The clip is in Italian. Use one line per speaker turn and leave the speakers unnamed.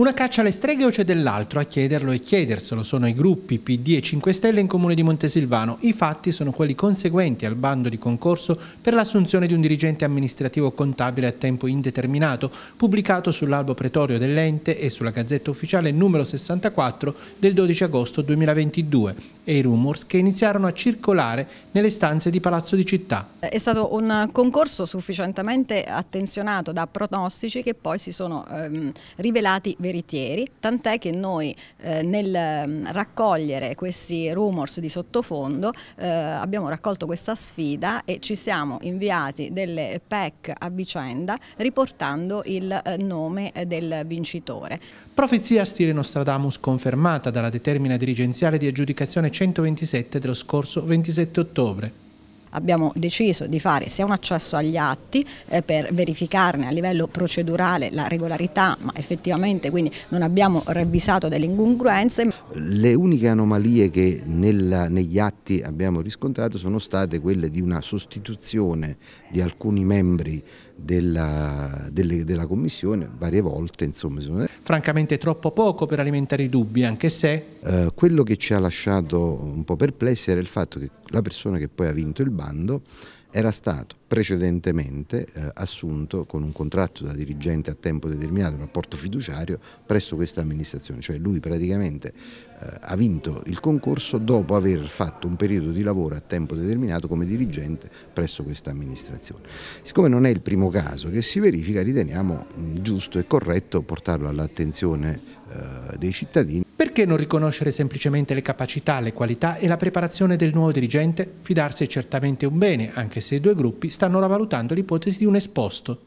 Una caccia alle streghe o c'è dell'altro? A chiederlo e chiederselo sono i gruppi PD e 5 Stelle in comune di Montesilvano. I fatti sono quelli conseguenti al bando di concorso per l'assunzione di un dirigente amministrativo contabile a tempo indeterminato, pubblicato sull'albo pretorio dell'ente e sulla Gazzetta Ufficiale numero 64 del 12 agosto 2022 e i rumors che iniziarono a circolare nelle stanze di Palazzo di Città.
È stato un concorso sufficientemente attenzionato da pronostici che poi si sono ehm, rivelati veri veritieri, tant'è che noi eh, nel mm, raccogliere questi rumors di sottofondo eh, abbiamo raccolto questa sfida e ci siamo inviati delle PEC a vicenda riportando il eh, nome eh, del vincitore.
Profezia stile Nostradamus confermata dalla determina dirigenziale di aggiudicazione 127 dello scorso 27 ottobre
abbiamo deciso di fare sia un accesso agli atti eh, per verificarne a livello procedurale la regolarità, ma effettivamente quindi non abbiamo ravvisato delle incongruenze.
Le uniche anomalie che nella, negli atti abbiamo riscontrato sono state quelle di una sostituzione di alcuni membri della, delle, della Commissione varie volte. Insomma. Francamente
troppo poco per alimentare i dubbi,
anche se... Eh, quello che ci ha lasciato un po' perplessi era il fatto che la persona che poi ha vinto il bando era stato precedentemente eh, assunto con un contratto da dirigente a tempo determinato, un rapporto fiduciario presso questa amministrazione, cioè lui praticamente eh, ha vinto il concorso dopo aver fatto un periodo di lavoro a tempo determinato come dirigente presso questa amministrazione. Siccome non è il primo caso che si verifica, riteniamo mm, giusto e corretto portarlo all'attenzione eh, dei cittadini. Perché non riconoscere semplicemente le capacità, le qualità
e la preparazione del nuovo dirigente? Fidarsi è certamente un bene, anche se i due gruppi stanno valutando l'ipotesi di un esposto